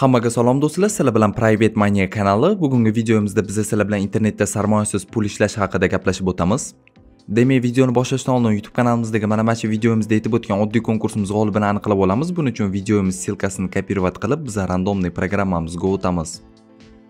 Hammaga salom do'stlar, sizlar bilan Private Money kanali. Bugungi videomizda biz sizlar bilan internetda sarmoyasiz pul ishlash haqida gaplashib o'tamiz. Demak, videoni boshlashdan oldin YouTube kanalimizdagi mana mana shu videomizda aytib o'tgan oddiy konkursimiz g'olibini aniqlab olamiz. Buning uchun videomiz ssilkasini kopirovat qilib, biz randomniy programmamizga o'tamiz.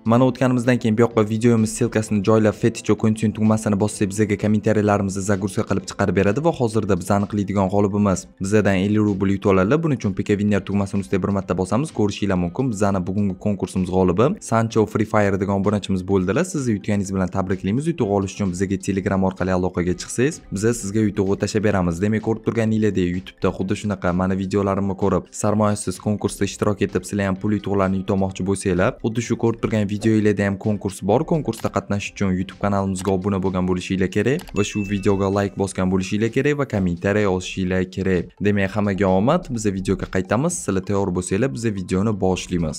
mana o'tganimizdan keyin bu yoqqa videomiz ssilkasini joylab feticho continue tugmasini bossa bizaga kommentariyalarimizni загрузка qilib chiqarib beradi va hozirda biz aniqlaydigan g'olibimiz bizadan 50 rubl yutib oladi buning uchun pika viner tugmasini ustiga bir marta bosamiz ko'rishinglar mumkin bizani bugungi konkursimiz g'olibi sancho free fire degan obunachimiz bo'ldilar sizni yutganingiz bilan tabriklaymiz yutuq olish uchun bizaga telegram orqali aloqaga chiqsangiz biz sizga yutuq tashlab beramiz demak ko'rib turganinglardek youtubeda xuddi shunaqa mana videolarimni ko'rib sarmoyasiz konkursda ishtirok etib sizlar ham pul yutuqlarni yutmoqchi bo'lsanglar xuddi shu ko'rib turgan video ilarda ham konkurs bor konkursda qatnashish uchun youtube kanalimizga obuna bo'lgan bo'lishingiz kerak va shu videoga like bosgan bo'lishingiz kerak va kommentariy yozishingiz kerak demak hammaga omad Biz videoga qaytamiz sizlar tayyor bo'lsangiz, biz videoni boshlaymiz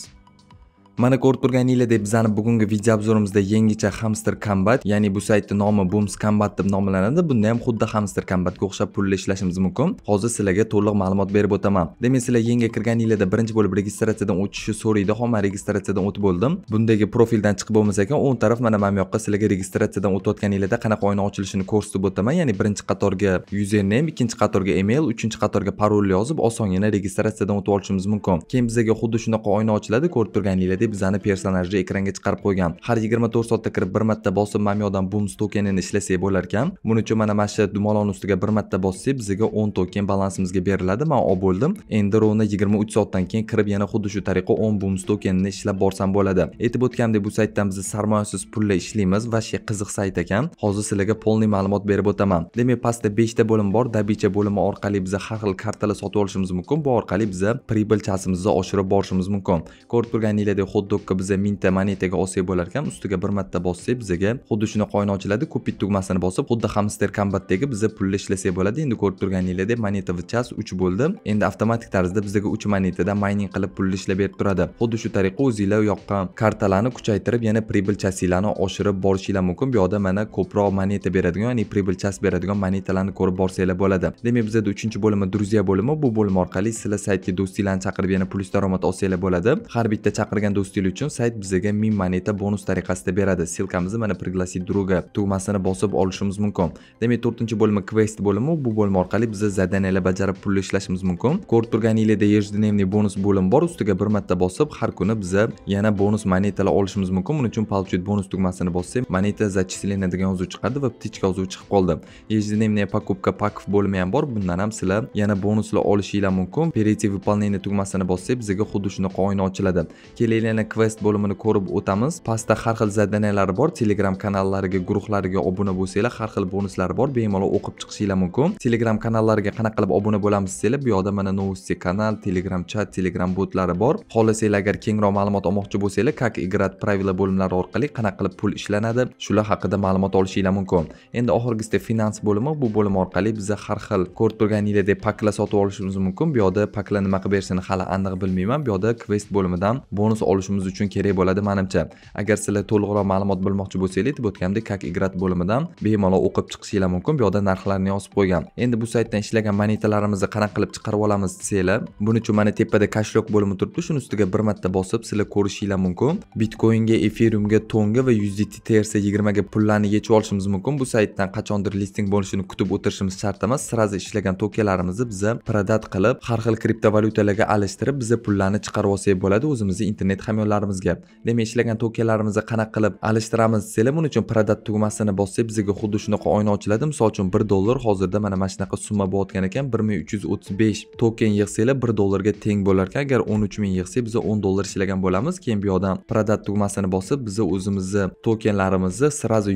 mana ko'rib turganinglar deb bizani bugungi video obzorimizda yangicha hamster kombat ya'ni bu saytni nomi booms kombat deb nomlanadi bunda ham xuddi hamster kombatga o'xshab pulli ishlashimiz mumkin hozir sizlarga to'liq ma'lumot berib o'taman demak sizlar yangi kirganinglarda birinchi bo'lib registratsiyadan o'tishni so'raydi ho man registratsiyadan o'tib bo'ldim bundagi profildan chiqib bo'lmasa ekan o'ng taraf mana mana bu yoqqa sizlarga registratsiyadan o'tayotganinglarda qanaqa oyna ochilishini ko'rsatib o'taman ya'ni birinchi qatorga username ikkinchi qatorga email uchinchi qatorga parol yozib osongina registratsiyadan o'tib olishimiz mumkin keyin bizaga xuddi shunaqa oyna ochiladi ko'rib turganinglardek bizani personajni ekranga chiqarib qo'ygan har 24 soatda kirib bir marta bosib yoqdan bums tokenini ishlasak bo'lar ekan buning uchun mana mana shu dumalonni ustiga bir marta bossak bizga 10 token balansimizga beriladi man olib bo'ldim endi rovni 23 soatdan keyin kirib yana xuddi shu tariqa 10 bums tokenini ishlab borsam bo'ladi aytib o'tgandek bu saytdan biz sarmoyasiz pulla ishlaymiz va shu qiziq sayt ekan hozir sizlarga polniy ma'lumot berib o'taman demak pastda 5 ta bo'lim bor dabicha bo'limi orqali biz har xil kartalar sotib olishimiz mumkin bu orqali biz pribil chasimizni oshirib borishimiz mumkin ko'rib turganinglardek dogga biza mingta monetaga olsak bo'lar ekan ustiga bir marta bossak bizaga xuddi shunaqa oyna ochiladi kupit tugmasini bosib xuddi hamster kombatdagi biza pulni ishlasak bo'ladi endi ko'rib turganinglardek moneta va uch bo'ldi endi avtomatik tarzda bizaga uch monetadan mayning qilib pulni ishlab berib turadi xuddi shu tariqa o'zinglar u yoqqa kartalarni kuchaytirib yana pribil chasilarni oshirib borishinglar mumkin bu yoqda mana ko'proq moneta beradigan ya'ni pribil chas beradigan monetalarni ko'rib borsanglar bo'ladi demak bizada uchinchi bo'limi друзья bo'limi bu bo'lim orqali sizlar saytga do'stinglarni chaqirib yana plyus daromad olsanglar bo'ladi har bitta chaqirgan do'stingiz uchun sayt bizaga 1000 moneta bonus tariqasida beradi ssilkamizni mana пригласить друга tugmasini bosib olishimiz mumkin demak 4 bo'limi quest bo'limi bu bo'lim orqali biz zadaniyalar bajarib pul ishlashimiz mumkin ko'rib turganingizda ежедневный bonus bo'lim bor ustiga bir marta bosib har kuni biza yana bonus monetalar olishimiz mumkin buning uchun получить bonus tugmasini bossak moneta зачисление degan yozuv chiqadi va птичка yozuvi chiqib qoldi ежедневная покупка pakov bo'limi ham bor bundan ham sizlar yana bonuslar olishinglar mumkin перейти выполнение tugmasini bossak bizga xuddi shunaqa oyna ochiladi kelinglar yana quest bo'limini ko'rib o'tamiz pastda har xil zadaniyalar bor telegram kanallariga guruhlariga obuna bo'lsanglar har xil bonuslar bor bemalol o'qib chiqishinglar mumkin telegram kanallariga qanaqa qilib obuna bo'lamiz desanglar bu yoqda mana novosti kanal telegram chat telegram botlari bor xohlasanglar agar kengroq ma'lumot olmoqchi bo'lsanglar как играть правила bo'limlari orqali qanaqa qilib pul ishlanadi shular haqida ma'lumot olishinglar mumkin endi oxirgisida finans bo'limi bu bo'lim orqali biza har xil ko'rib turganinglardek paklar sotib olishimiz mumkin bu yoqda paklar nima qilib berishini hali aniq bilmayman bu yoqda quest bo'limidan bonus olish olishimiz uchun kerak bo'ladi manimcha agar sizlar to'liqroq ma'lumot bilmoqchi bo'lsangiz aytib o'tganimdek kak igrat bo'limidan bemalol o'qib chiqishinglar mumkin bu yoqda narxlarni yozib qo'ygan endi bu saytdan ishlagan monetalarimizni qanaqa qilib chiqarib olamiz desanglar buning uchun mana tepada kashlok bo'limi turibdi shuni ustiga bir marta bosib sizlar ko'rishinglar mumkin bitcoinga efirumga tonga va usdt trc yigirmaga pullarni yechib olishimiz mumkin bu saytdan qachondir listing bo'lishini kutib o'tirishimiz shart emas sразу ishlagan tokenlarimizni biza prodat qilib har xil kriptovalyutalarga alishtirib biza pullarni chiqarib olsak bo'ladi o'zimizni internet hamyonlarimizga demak ishlagan tokenlarimizni qanaqa qilib alishtiramiz desanglar buning uchun prodat tugmasini bossak bizga xuddi shunaqa oyna ochiladi misol uchun bir dollar hozirda mana mana shunaqa summa bo'layotgan ekan bir ming uch yuz o'ttiz besh token yig'sanglar bir dollarga teng bo'lar ekan agar o'n uch ming yig'sak biza o'n dollar ishlagan bo'lamiz keyin bu yoqdan prodat tugmasini bosib biza o'zimizni tokenlarimizni сразу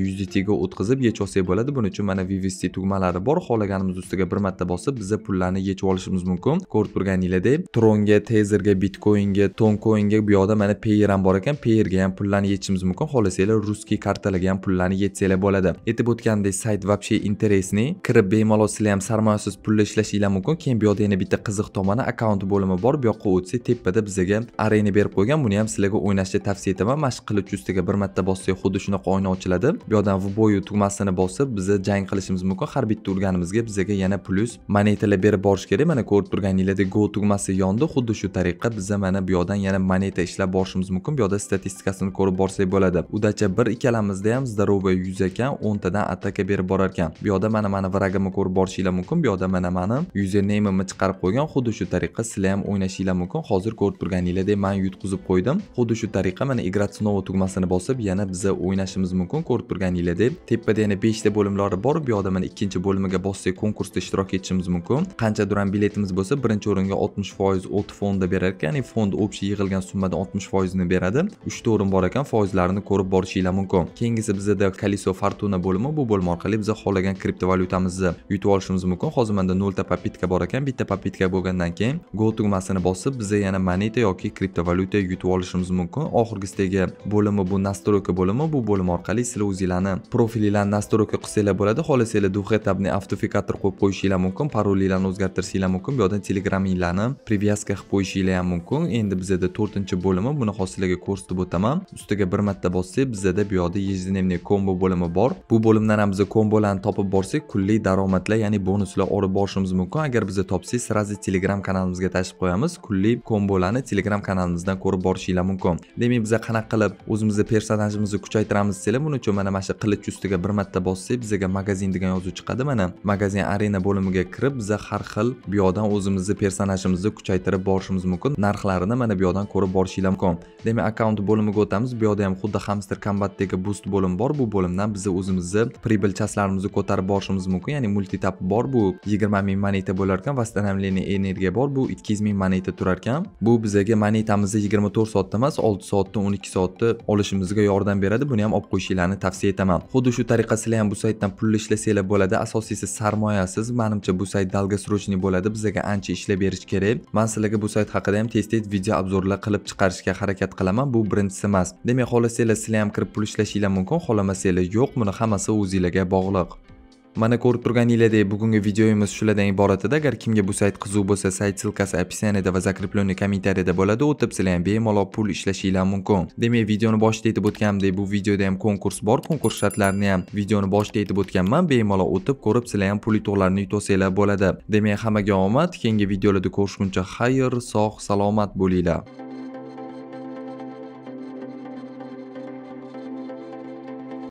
ga o'tkazib yechib olsak bo'ladi buning uchun mana vvst tugmalari bor xohlaganimiz ustiga bir marta bosib biza pullarni yechib olishimiz mumkin ko'rib turganinglardek tronga tezerga bitcoinga tonkoinga bu yoqda mana payer ham bor ekan payerga ham pullarni yechishimiz mumkin xohlasanglar ruskiy kartalarga ham pullarni yechsanglar bo'ladi aytib o'tgandek sayt вообще интересный kirib bemalol sizlar ham sarmoyasiz pulda ishlashinglar mumkin keyin bu yoqda yana bitta qiziq tomoni akkaunt bo'limi bor bu yoqqa o'tsak tepada bizaga arena berib qo'ygan buni ham sizlarga o'ynashni tavsiya etaman mashq qiluvchi ustiga bir marta bossak xuddi shunaqa oyna ochiladi bu yoqdan vboyu tugmasini bosib biz jang qilishimiz mumkin har bitta urganimizga bizaga yana plyus monetalar berib borish kerak mana ko'rib turganinglardek go tugmasi yondi xuddi shu tariqa biza mana bu yoqdan yana moneta ishlab borishimiz mumkin bu yoqda statistikasini ko'rib borsak bo'ladi udacha bir ikkalamizda ham здоровый yuz ekan o'ntadan ataka berib borar ekan bu yoqda mana mani vragimni ko'rib borishinglar mumkin bu yoqda mana mani yuzeneymimni chiqarib qo'ygan xuddi shu tariqa sizlar ham o'ynashinglar mumkin hozir ko'rib turganinglardek man yutqizib qo'ydim xuddi shu tariqa mana играть снова tugmasini bosib yana biza o'ynashimiz mumkin ko'rib turganinglardek tepada yana 5 ta bo'limlari bor bu yoqda mana ikkinchi bo'limiga bossak konkursda ishtirok etishimiz mumkin qancha ham biletimiz bo'lsa birinchi o'ringa 60% o't fondi berar ekan ya'ni fond общий yig'ilgan summadan 60 oltmish foizini beradi uchta o'rin bor ekan foizlarini ko'rib borishinglar mumkin keyingisi bizada kaliso fortuna bo'limi bu bo'lim orqali biz xohlagan kriptovalyutamizni yutib olishimiz mumkin hozir manda nolta papitka bor ekan bitta papitka bo'lgandan keyin go tugmasini bosib biza yana moneta yoki kriptovalyuta yutib olishimiz mumkin oxirgisidagi bo'limi bu nastroyka bo'limi bu bo'lim orqali sizlar o'zinglarni profilinglarni nastroyka qilsanglar bo'ladi xohlasanglar duhetabni avtofikator qo'yib qo'yishinglar mumkin parolinglarni o'zgartirishinglar mumkin bu yoqdan telegraminglarni привязка qilib qo'yishinglar ham mumkin endi bizada to'rtinchi bo'lim bo'limi buni hosila ko'rsatib o'taman ustiga bir marta bossak bizada bu yoqda ежедневный kombo bo'limi bor bu bo'limdan ham biz kombolarni topib borsak kunlik daromadlar ya'ni bonuslar olib borishimiz mumkin agar biza topsangiz сразу telegram kanalimizga tashib qo'yamiz kunlik kombolarni telegram kanalimizdan ko'rib borishinglar mumkin demak biza qanaqa qilib o'zimizni personajimizni kuchaytiramiz desanglar buning uchun mana mana shu qilich ustiga bir marta bossak bizaga magazin degan yozuv chiqadi mana magazin arena bo'limiga kirib biza har xil bu yoqdan o'zimizni personajimizni kuchaytirib borishimiz mumkin narxlarini mana bu yoqdan ko'rib borishinglar kamkom demak akkaunt bo'limiga o'tamiz bu yoqda ham xuddi hamster kombatdagi boost bo'lim bor bu bo'limdan biz o'zimizni pribilchastlarimizni ko'tarib borishimiz mumkin ya'ni multitap bor bu yigirma ming moneta bo'lar ekan восстановление energiya bor bu ikki yuz ming moneta turar ekan bu bizaga monetamizni yigirma to'rt soatda emas olti soatda o'n ikki soatda olishimizga yordam beradi buni ham olib qo'yishinglarni tavsiya etaman xuddi shu tariqa sizlar ham bu saytdan pulni ishlasanglar bo'ladi asosiysi sarmoyasiz manimcha bu sayt долгосрочный bo'ladi bizaga ancha ishlab berish kerak man sizlarga bu sayt haqida ham tez tez video obzorlar qilib chiqarishga ishlashga harakat qilaman bu birinchisi emas demak xohlasanglar sizlar ham kirib pul ishlashinglar mumkin xohlamasanglar yo'q buni hammasi o'zinglarga bog'liq mana ko'rib turganingizdek bugungi videoyimiz shulardan iborat edi agar kimga bu sayt qiziq bo'lsa sayt ссылкасы описанияда va закрепленный kommentariyada bo'ladi o'tib sizlar ham bemalol pul ishlashinglar mumkin demak videoni boshida aytib o'tganimdek bu videoda ham konkurs bor konkurs shartlarini ham videoni boshida aytib o'tganman bemalol o'tib ko'rib sizlar ham pul yutuqlarni yutolsanglar bo'ladi demak hammaga omad keyingi videolarda ko'rishguncha xayr sog' salomat bo'linglar